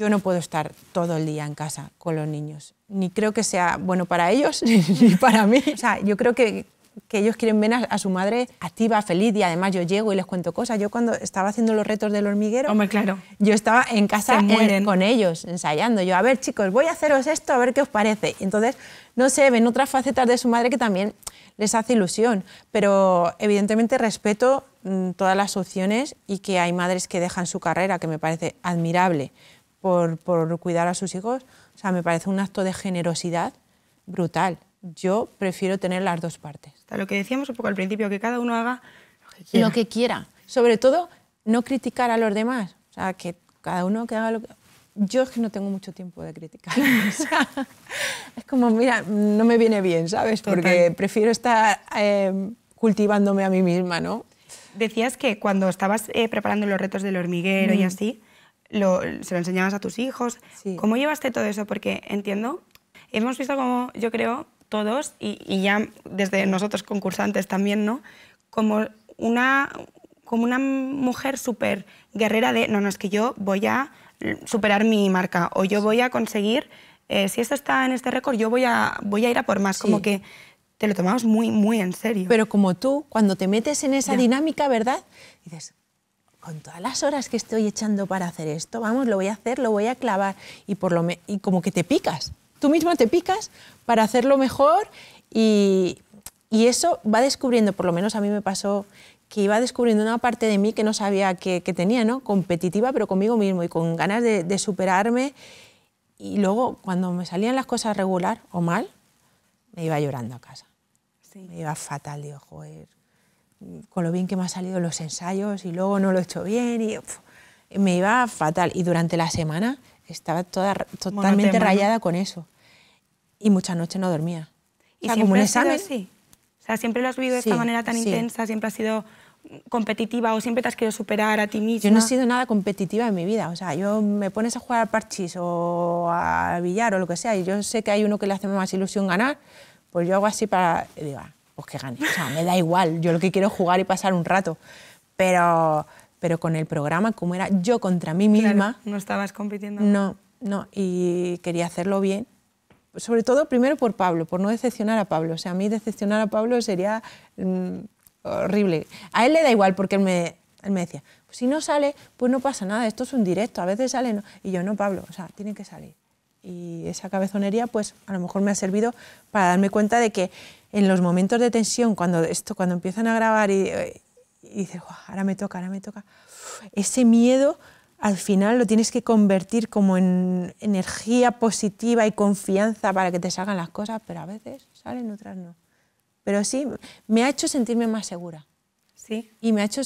yo no puedo estar todo el día en casa con los niños. Ni creo que sea bueno para ellos ni para mí. O sea, yo creo que, que ellos quieren ver a, su madre activa, feliz y además yo llego y les cuento cosas. Yo cuando estaba haciendo los retos del hormiguero, Hombre, claro. yo estaba en casa con ellos ensayando. Yo, a ver chicos, voy a haceros esto, a ver qué os parece. Entonces, no sé, ven otras facetas de su madre que también les hace ilusión, pero evidentemente respeto mm, todas las opciones y que hay madres que dejan su carrera, que me parece admirable por, por, cuidar a sus hijos, o sea, me parece un acto de generosidad brutal. Yo prefiero tener las dos partes. lo que decíamos un poco al principio, que cada uno haga lo que quiera. Sobre todo, no criticar a los demás. O sea, que cada uno que haga lo que... Yo es que no tengo mucho tiempo de criticar. es como, mira, no me viene bien, ¿sabes? Porque prefiero estar em, cultivándome a mí misma, ¿no? Decías que cuando estabas eh, preparando los retos del hormiguero y mm. así, lo, se lo enseñabas a tus hijos. ¿Cómo llevaste todo eso? Porque entiendo, hemos visto como, yo creo, todos, y, ya desde nosotros concursantes también, ¿no? Como una, como una mujer súper guerrera de, no, no, es que yo voy a superar mi marca o yo voy a conseguir, eh, si esto está en este récord, yo voy a, voy a ir a por más. Como que te lo tomamos muy, muy en serio. Pero como tú, cuando te metes en esa dinámica, ¿verdad? Dices, con todas las horas que estoy echando para hacer esto, vamos, lo voy a hacer, lo voy a clavar y, por como que te picas, tú mismo te picas para hacerlo mejor y, eso va descubriendo, por lo menos a mí me pasó que iba descubriendo una parte de mí que no sabía que, tenía, ¿no? competitiva pero conmigo mismo y con ganas de, superarme y luego cuando me salían las cosas regular o mal, me iba llorando a casa. Me iba fatal, digo, joder, con lo bien que me han salido los ensayos y luego no lo he hecho bien y me iba fatal. Y durante la semana estaba toda, totalmente rayada con eso. Y muchas noches no dormía. ¿Y siempre sea, como sabes O sea, siempre lo has vivido de esta manera tan intensa, siempre has sido competitiva o siempre te has querido superar a ti misma. Yo no he sido nada competitiva en mi vida. O sea, yo me pones a jugar al parchís o a billar o lo que sea y yo sé que hay uno que le hace más ilusión ganar, pues yo hago así para... Pues que gane. O sea, me da igual, yo lo que quiero es jugar y pasar un rato. Pero, pero con el programa, como era yo contra mí misma... no estabas compitiendo. No, no, y quería hacerlo bien. Sobre todo, primero por Pablo, por no decepcionar a Pablo. O sea, a mí decepcionar a Pablo sería mm, horrible. A él le da igual porque él me, él me decía, pues si no sale, pues no pasa nada, esto es un directo, a veces sale... No. Y yo, no, Pablo, o sea, tiene que salir. Y esa cabezonería, pues a lo mejor me ha servido para darme cuenta de que en los momentos de tensión, cuando, esto, cuando empiezan a grabar y, dices, ahora me toca, ahora me toca, ese miedo al final lo tienes que convertir como en energía positiva y confianza para que te salgan las cosas, pero a veces salen, otras no. Pero sí, me ha hecho sentirme más segura. Sí. Y me ha hecho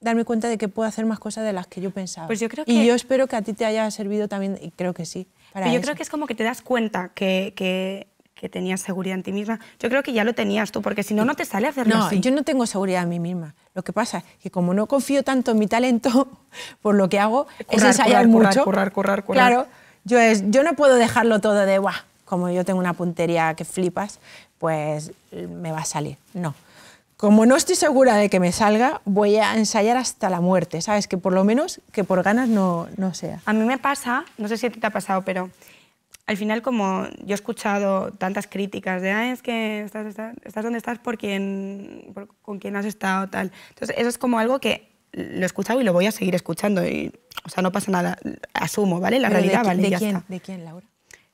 darme cuenta de que puedo hacer más cosas de las que yo pensaba. Pues yo creo que... Y yo espero que a ti te haya servido también, y creo que sí. Para yo creo que es como que te das cuenta que, que que tenías seguridad en ti misma. Yo creo que ya lo tenías tú, porque si no, no te sale hacerlo no, No, yo no tengo seguridad en mí misma. Lo que pasa es que como no confío tanto en mi talento, por lo que hago es ensayar mucho. Currar, Claro, yo, es, yo no puedo dejarlo todo de, ¡buah! Como yo tengo una puntería que flipas, pues mm, me va a salir. No. Como no estoy segura de que me salga, voy a ensayar hasta la muerte, ¿sabes? Que por lo menos que por ganas no, no sea. A mí me pasa, no sé si a ti te ha pasado, pero al final, como yo he escuchado tantas críticas de, es que estás, estás, estás donde estás por quien, con quién has estado, tal. Entonces, eso es como algo que lo he escuchado y lo voy a seguir escuchando. Y, o sea, no pasa nada, asumo, ¿vale? La realidad, de, ¿vale? De quién, ¿De Laura?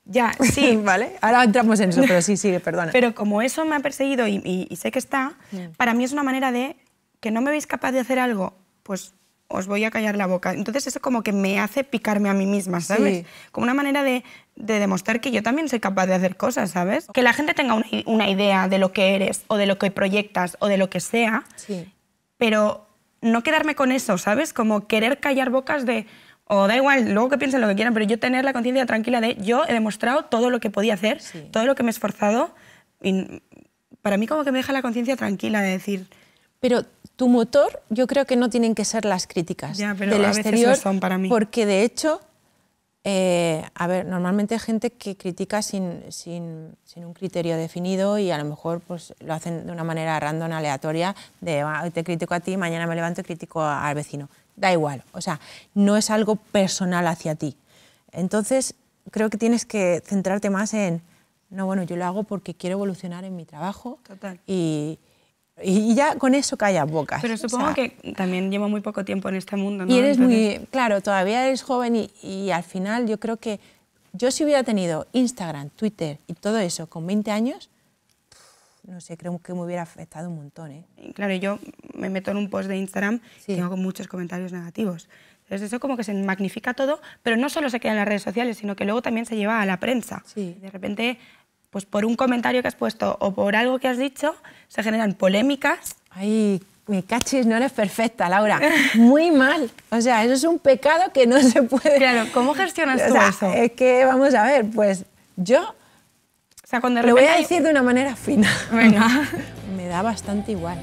Ya, sí. ¿Vale? Ahora entramos en eso, pero sí, sí, perdona. Pero como eso me ha perseguido y, sé que está, mm. para mí es una manera de que no me veis capaz de hacer algo, pues os voy a callar la boca. Entonces eso como que me hace picarme a mí misma, ¿sabes? Como una manera de, de, demostrar que yo también soy capaz de hacer cosas, ¿sabes? Que la gente tenga una, idea de lo que eres o de lo que proyectas o de lo que sea, sí. pero no quedarme con eso, ¿sabes? Como querer callar bocas de... O oh, da igual, luego que piensen lo que quieran, pero yo tener la conciencia tranquila de yo he demostrado todo lo que podía hacer, todo lo que me he esforzado. Y para mí como que me deja la conciencia tranquila de decir... Pero tu motor, yo creo que no tienen que ser las críticas ya, pero del a exterior, veces son para mí. porque de hecho, eh, a ver, normalmente hay gente que critica sin, sin, sin, un criterio definido y a lo mejor pues, lo hacen de una manera random, aleatoria, de ah, hoy te critico a ti, mañana me levanto y critico al vecino. Da igual, o sea, no es algo personal hacia ti. Entonces, creo que tienes que centrarte más en, no, bueno, yo lo hago porque quiero evolucionar en mi trabajo Total. y y ya con eso callas bocas. Pero supongo que también llevo muy poco tiempo en este mundo. ¿no? Y eres muy, claro, todavía eres joven y, al final yo creo que yo si hubiera tenido Instagram, Twitter y todo eso con 20 años, no sé, creo que me hubiera afectado un montón. ¿eh? Y claro, yo me meto en un post de Instagram y tengo muchos comentarios negativos. Entonces eso como que se magnifica todo, pero no solo se queda en las redes sociales, sino que luego también se lleva a la prensa. Sí. De repente pues por un comentario que has puesto o por algo que has dicho, se generan polémicas. Ay, mi cachis, no eres perfecta, Laura. Muy mal. O sea, eso es un pecado que no se puede. Claro, ¿cómo gestionas eso? Es que, vamos a ver, pues yo. O sea, cuando Lo voy a decir de una manera fina. Venga. me da bastante igual.